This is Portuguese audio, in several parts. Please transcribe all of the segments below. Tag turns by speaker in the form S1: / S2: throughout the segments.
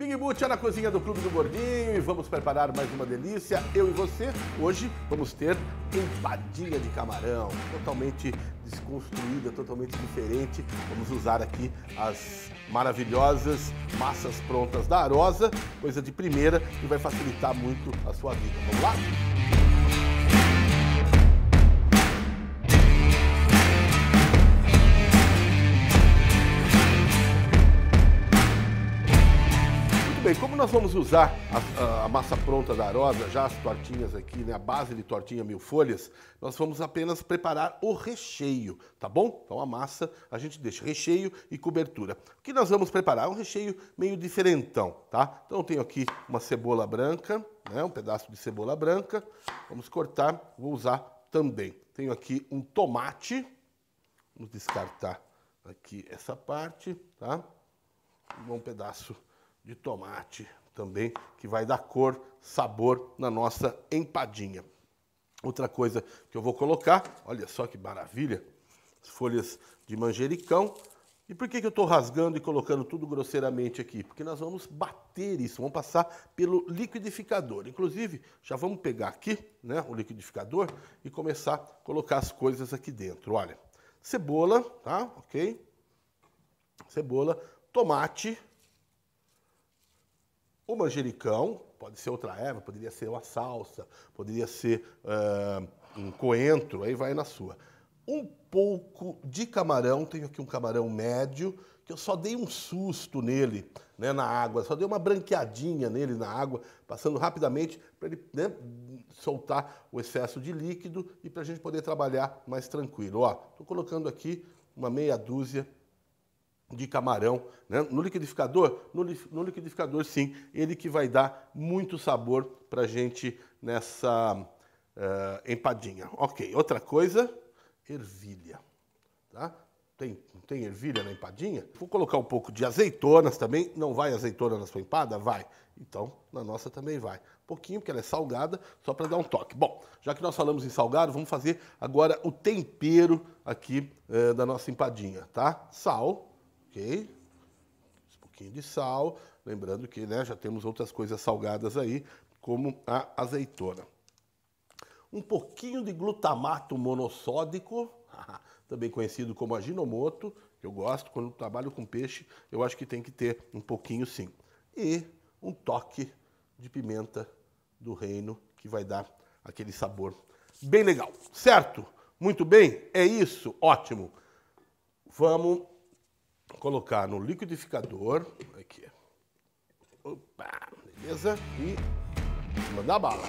S1: Big Boot é na cozinha do Clube do Gordinho e vamos preparar mais uma delícia. Eu e você, hoje, vamos ter empadinha de camarão, totalmente desconstruída, totalmente diferente. Vamos usar aqui as maravilhosas massas prontas da Arosa, coisa de primeira que vai facilitar muito a sua vida. Vamos lá? bem, como nós vamos usar a, a, massa pronta da arosa, já as tortinhas aqui, né, a base de tortinha mil folhas, nós vamos apenas preparar o recheio, tá bom? Então a massa a gente deixa recheio e cobertura. O que nós vamos preparar? Um recheio meio diferentão, tá? Então eu tenho aqui uma cebola branca, né, um pedaço de cebola branca, vamos cortar, vou usar também. Tenho aqui um tomate, vamos descartar aqui essa parte, tá? Um bom pedaço de tomate também, que vai dar cor, sabor na nossa empadinha. Outra coisa que eu vou colocar, olha só que maravilha, folhas de manjericão. E por que, que eu estou rasgando e colocando tudo grosseiramente aqui? Porque nós vamos bater isso, vamos passar pelo liquidificador. Inclusive, já vamos pegar aqui né, o liquidificador e começar a colocar as coisas aqui dentro. Olha, cebola, tá? Ok? Cebola, tomate, o manjericão, pode ser outra erva, poderia ser uma salsa, poderia ser uh, um coentro, aí vai na sua. Um pouco de camarão, tenho aqui um camarão médio, que eu só dei um susto nele, né, na água, só dei uma branqueadinha nele na água, passando rapidamente para ele né, soltar o excesso de líquido e para a gente poder trabalhar mais tranquilo. Ó, estou colocando aqui uma meia dúzia de camarão, né? no liquidificador? No, no, liquidificador, sim, ele que vai dar muito sabor para gente nessa uh, empadinha. Ok, outra coisa, ervilha, tá? Tem, tem ervilha na empadinha? Vou colocar um pouco de azeitonas também. Não vai azeitona na sua empada? Vai. Então, na nossa também vai. Um pouquinho, porque ela é salgada, só para dar um toque. Bom, já que nós falamos em salgado, vamos fazer agora o tempero aqui eh, da nossa empadinha, tá? Sal, ok? Um pouquinho de sal, lembrando que né, já temos outras coisas salgadas aí, como a azeitona. Um pouquinho de glutamato monossódico, também conhecido como aginomoto, eu gosto, quando trabalho com peixe, eu acho que tem que ter um pouquinho sim. E um toque de pimenta do reino, que vai dar aquele sabor bem legal, certo? Muito bem, é isso, ótimo. Vamos colocar no liquidificador. Aqui. Opa, beleza? E mandar bala.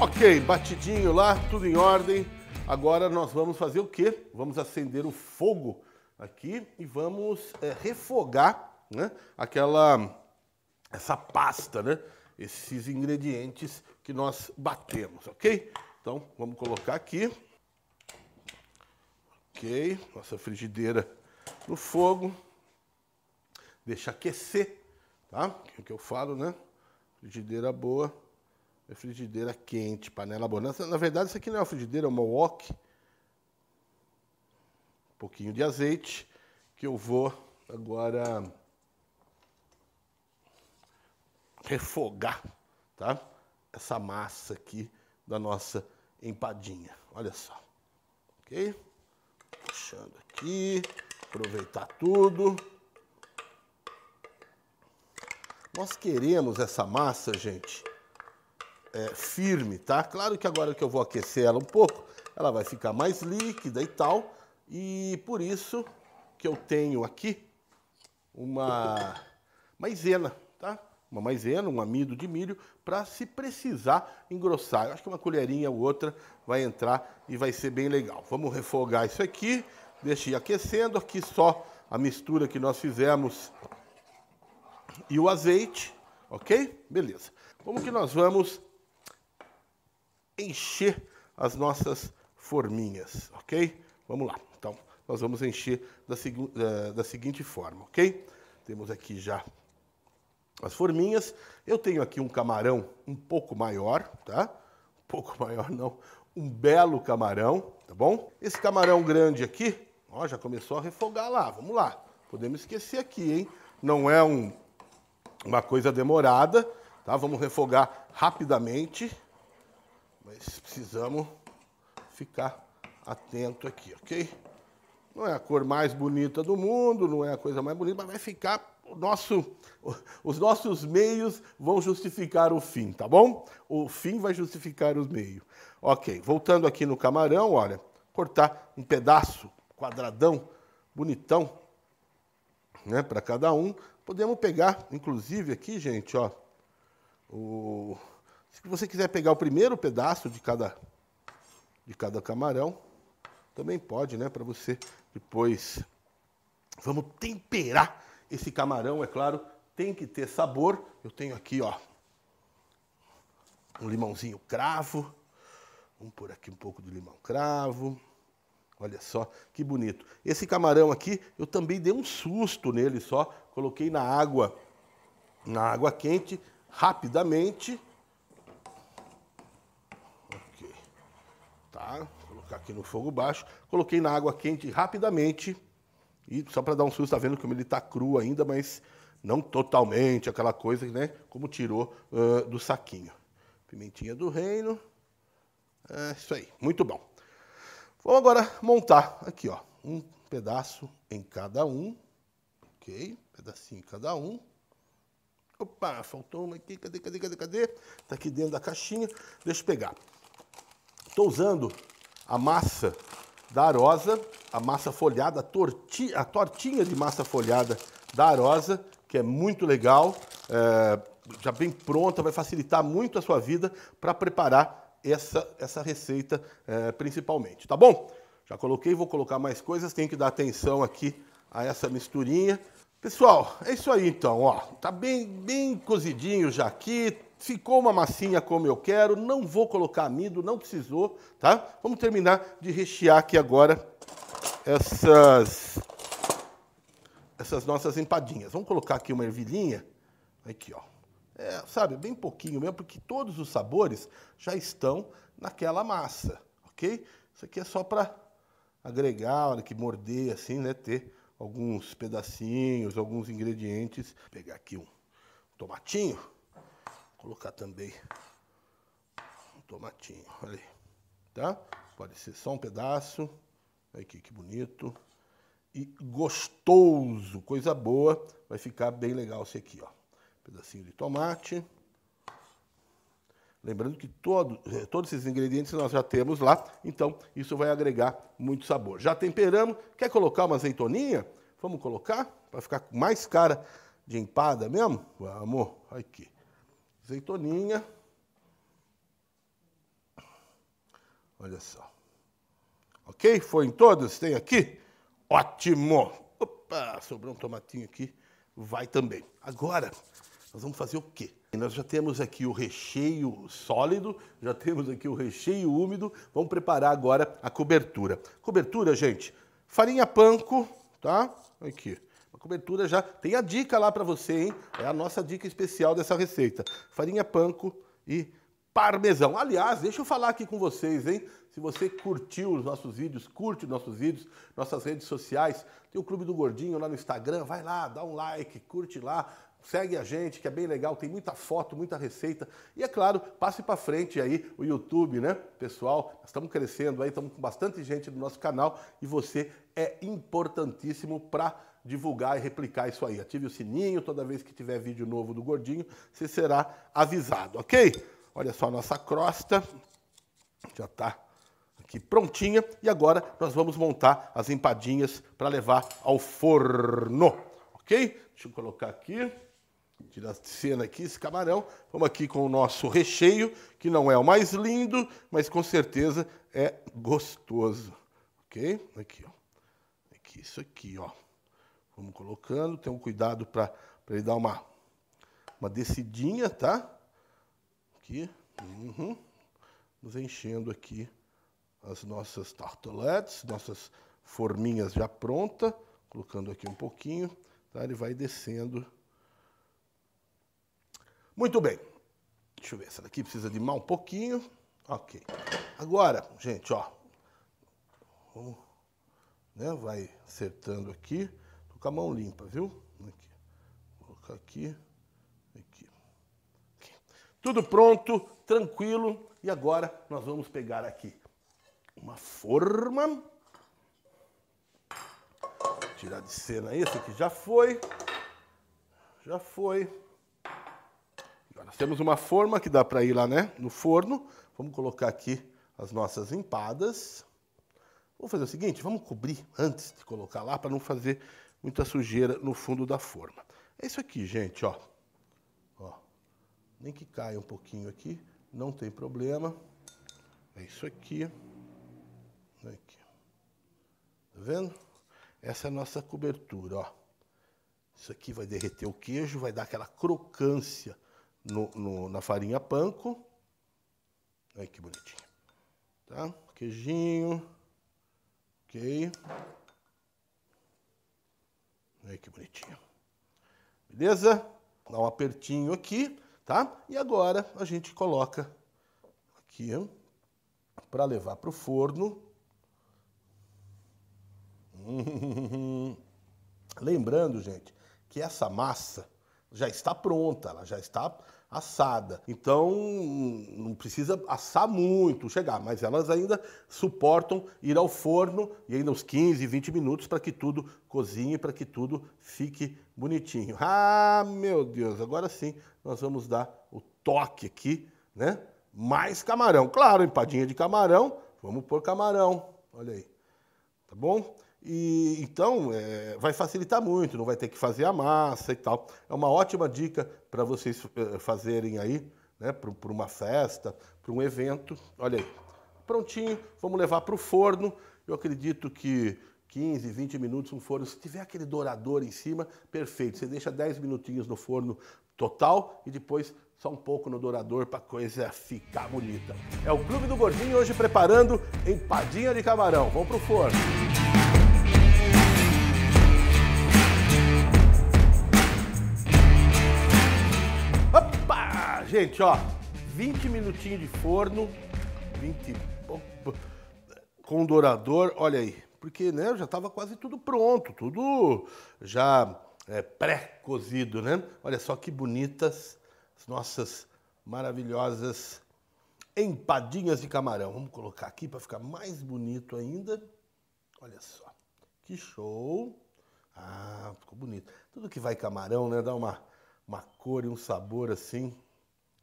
S1: Ok, batidinho lá, tudo em ordem. Agora nós vamos fazer o quê? Vamos acender o fogo aqui e vamos é, refogar né, aquela, essa pasta, né? Esses ingredientes que nós batemos, ok? Então, vamos colocar aqui. Ok, nossa frigideira no fogo. Deixa aquecer, tá? Que é o que eu falo, né? Frigideira boa é frigideira quente, panela boa. Na, verdade, isso aqui não é uma frigideira, é uma wok. Um pouquinho de azeite, que eu vou agora refogar, tá? Essa massa aqui da nossa empadinha. Olha só. Ok? Puxando aqui. Aproveitar tudo. Nós queremos essa massa, gente, é, firme, tá? Claro que agora que eu vou aquecer ela um pouco, ela vai ficar mais líquida e tal. E por isso que eu tenho aqui uma maisena, tá? uma maisena, um amido de milho, para se precisar engrossar. Eu acho que uma colherinha ou outra vai entrar e vai ser bem legal. Vamos refogar isso aqui, deixei aquecendo, aqui só a mistura que nós fizemos e o azeite, ok? Beleza. Como que nós vamos encher as nossas forminhas, ok? Vamos lá. Então, nós vamos encher da, eh, da seguinte forma, ok? Temos aqui já as forminhas. Eu tenho aqui um camarão um pouco maior, tá? Um pouco maior não, um belo camarão, tá bom? Esse camarão grande aqui, ó, já começou a refogar lá, vamos lá. Podemos esquecer aqui, hein? Não é um, uma coisa demorada, tá? Vamos refogar rapidamente, mas precisamos ficar atento aqui, ok? Não é a cor mais bonita do mundo, não é a coisa mais bonita, mas vai ficar nosso, os nossos meios vão justificar o fim, tá bom? O fim vai justificar os meios. Ok, voltando aqui no camarão, olha, cortar um pedaço, quadradão, bonitão, né, para cada um. Podemos pegar, inclusive aqui, gente, ó, o, se você quiser pegar o primeiro pedaço de cada, de cada camarão, também pode, né, para você depois. Vamos temperar esse camarão, é claro, tem que ter sabor. Eu tenho aqui, ó, um limãozinho cravo. Vamos pôr aqui um pouco de limão cravo. Olha só que bonito. Esse camarão aqui, eu também dei um susto nele só. Coloquei na água, na água quente, rapidamente. Ok. Tá? Vou colocar aqui no fogo baixo. Coloquei na água quente rapidamente. E só para dar um susto, tá vendo como ele tá cru ainda, mas não totalmente aquela coisa, né? Como tirou uh, do saquinho. Pimentinha do reino. É isso aí, muito bom. Vamos agora montar aqui, ó, um pedaço em cada um. OK? Pedacinho em cada um. Opa, faltou uma aqui. Cadê, cadê, cadê, cadê? Tá aqui dentro da caixinha. Deixa eu pegar. Estou usando a massa da Arosa, a massa folhada, a, torti, a tortinha de massa folhada da Arosa, que é muito legal, é, já bem pronta, vai facilitar muito a sua vida para preparar essa, essa receita é, principalmente, tá bom? Já coloquei, vou colocar mais coisas, tem que dar atenção aqui a essa misturinha, Pessoal, é isso aí então, ó. Tá bem, bem cozidinho já aqui, ficou uma massinha como eu quero, não vou colocar amido, não precisou, tá? Vamos terminar de rechear aqui agora essas essas nossas empadinhas. Vamos colocar aqui uma ervilhinha, aqui, ó. É, sabe, bem pouquinho mesmo, porque todos os sabores já estão naquela massa, ok? Isso aqui é só para agregar, olha que morder assim, né, ter alguns pedacinhos, alguns ingredientes. Vou pegar aqui um tomatinho, Vou colocar também um tomatinho, olha aí, tá? Pode ser só um pedaço, olha aqui que bonito. E gostoso, coisa boa, vai ficar bem legal esse aqui, ó. Pedacinho de tomate. Lembrando que todo, eh, todos esses ingredientes nós já temos lá, então isso vai agregar muito sabor. Já temperamos, quer colocar uma azeitoninha? Vamos colocar para ficar mais cara de empada mesmo? Vamos, aqui. Azeitoninha. Olha só. Ok? Foi em todos? Tem aqui? Ótimo! Opa, sobrou um tomatinho aqui. Vai também. Agora, nós vamos fazer o quê? Nós já temos aqui o recheio sólido, já temos aqui o recheio úmido. Vamos preparar agora a cobertura. Cobertura, gente, farinha panko, tá? Aqui. A cobertura já tem a dica lá para você, hein? É a nossa dica especial dessa receita. Farinha panko e parmesão. Aliás, deixa eu falar aqui com vocês, hein? Se você curtiu os nossos vídeos, curte nossos vídeos, nossas redes sociais, tem o Clube do Gordinho lá no Instagram, vai lá, dá um like, curte lá, Segue a gente, que é bem legal, tem muita foto, muita receita. E é claro, passe para frente aí o YouTube, né? Pessoal, nós estamos crescendo aí, estamos com bastante gente no nosso canal e você é importantíssimo para divulgar e replicar isso aí. Ative o sininho, toda vez que tiver vídeo novo do Gordinho, você será avisado, ok? Olha só a nossa crosta, já está aqui prontinha. E agora nós vamos montar as empadinhas para levar ao forno, ok? Deixa eu colocar aqui tirar a cena aqui, esse camarão. Vamos aqui com o nosso recheio, que não é o mais lindo, mas com certeza é gostoso. Ok? Aqui, ó. Aqui, isso aqui, ó. Vamos colocando, tem um cuidado para ele dar uma, uma descidinha, tá? Aqui. Uhum. Nos enchendo aqui as nossas tartelettes, nossas forminhas já pronta, colocando aqui um pouquinho, tá? Ele vai descendo muito bem. Deixa eu ver, essa daqui precisa limar um pouquinho. Ok. Agora, gente, ó. Vamos, né, vai acertando aqui. Tô com a mão limpa, viu? Aqui. Vou colocar aqui, aqui. Aqui. Tudo pronto, tranquilo. E agora nós vamos pegar aqui uma forma. Tirar de cena esse que já foi. Já foi. Temos uma forma que dá para ir lá né, no forno. Vamos colocar aqui as nossas empadas. Vou fazer o seguinte, vamos cobrir antes de colocar lá para não fazer muita sujeira no fundo da forma. É isso aqui, gente, ó. ó. Nem que caia um pouquinho aqui, não tem problema. É isso aqui. Aqui. Tá vendo? Essa é a nossa cobertura, ó. Isso aqui vai derreter o queijo, vai dar aquela crocância no, no, na farinha panko. Olha que bonitinho. Tá? Queijinho. Ok. Olha que bonitinho. Beleza? Dá um apertinho aqui, tá? E agora a gente coloca aqui para levar para o forno. Lembrando, gente, que essa massa já está pronta, ela já está assada. Então, não precisa assar muito, chegar, mas elas ainda suportam ir ao forno e ainda uns 15, 20 minutos para que tudo cozinhe, para que tudo fique bonitinho. Ah, meu Deus, agora sim nós vamos dar o toque aqui, né? Mais camarão. Claro, empadinha de camarão, vamos pôr camarão. Olha aí. Tá bom? E, então, é, vai facilitar muito, não vai ter que fazer a massa e tal. É uma ótima dica para vocês é, fazerem aí, né, para uma festa, para um evento. Olha aí, prontinho, vamos levar para o forno. Eu acredito que 15, 20 minutos no forno. Se tiver aquele dourador em cima, perfeito. Você deixa 10 minutinhos no forno total e depois só um pouco no dourador para a coisa ficar bonita. É o Clube do Gordinho hoje preparando empadinha de camarão. Vamos pro forno. gente, ó, 20 minutinhos de forno, 20 com dourador, olha aí, porque né, já estava quase tudo pronto, tudo já é, pré-cozido, né? Olha só que bonitas as nossas maravilhosas empadinhas de camarão. Vamos colocar aqui para ficar mais bonito ainda. Olha só, que show! Ah, ficou bonito. Tudo que vai camarão, né? Dá uma, uma cor e um sabor assim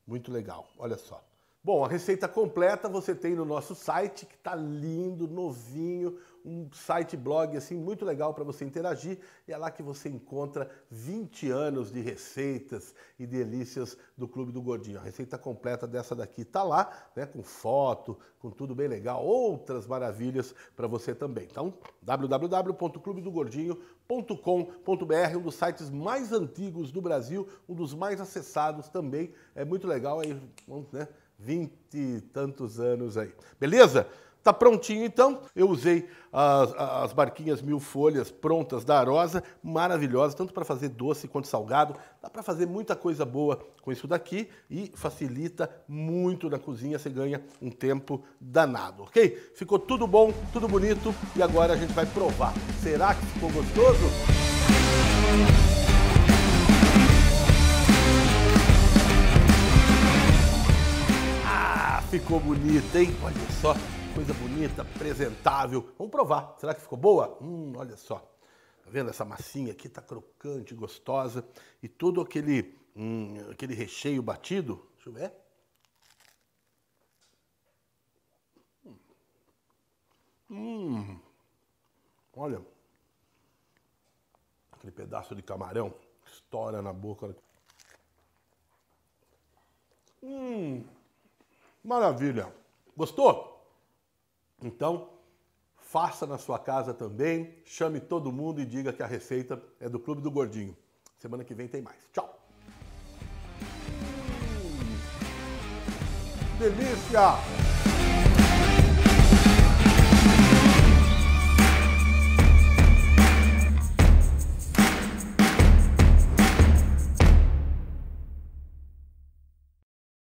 S1: muito legal, olha só. Bom, a receita completa você tem no nosso site, que está lindo, novinho, um site blog assim muito legal para você interagir, e é lá que você encontra 20 anos de receitas e delícias do Clube do Gordinho. A receita completa dessa daqui está lá, né, com foto, com tudo bem legal, outras maravilhas para você também. Então, www.clubedogordinho.com.br, um dos sites mais antigos do Brasil, um dos mais acessados também. É muito legal aí, né? vinte e tantos anos aí. Beleza? Tá prontinho então. Eu usei as, as barquinhas mil folhas prontas da Arosa, maravilhosa, tanto para fazer doce quanto salgado. Dá para fazer muita coisa boa com isso daqui e facilita muito na cozinha, você ganha um tempo danado, ok? Ficou tudo bom, tudo bonito e agora a gente vai provar. Será que ficou gostoso? Música ficou bonita, hein? Olha só, coisa bonita, apresentável. Vamos provar. Será que ficou boa? Hum, olha só. Tá vendo essa massinha aqui? Tá crocante, gostosa. E todo aquele, hum, aquele recheio batido. Deixa eu ver. Hum, hum. olha. Aquele pedaço de camarão estoura na boca. Hum. Maravilha! Gostou? Então, faça na sua casa também, chame todo mundo e diga que a receita é do Clube do Gordinho. Semana que vem tem mais. Tchau! Delícia!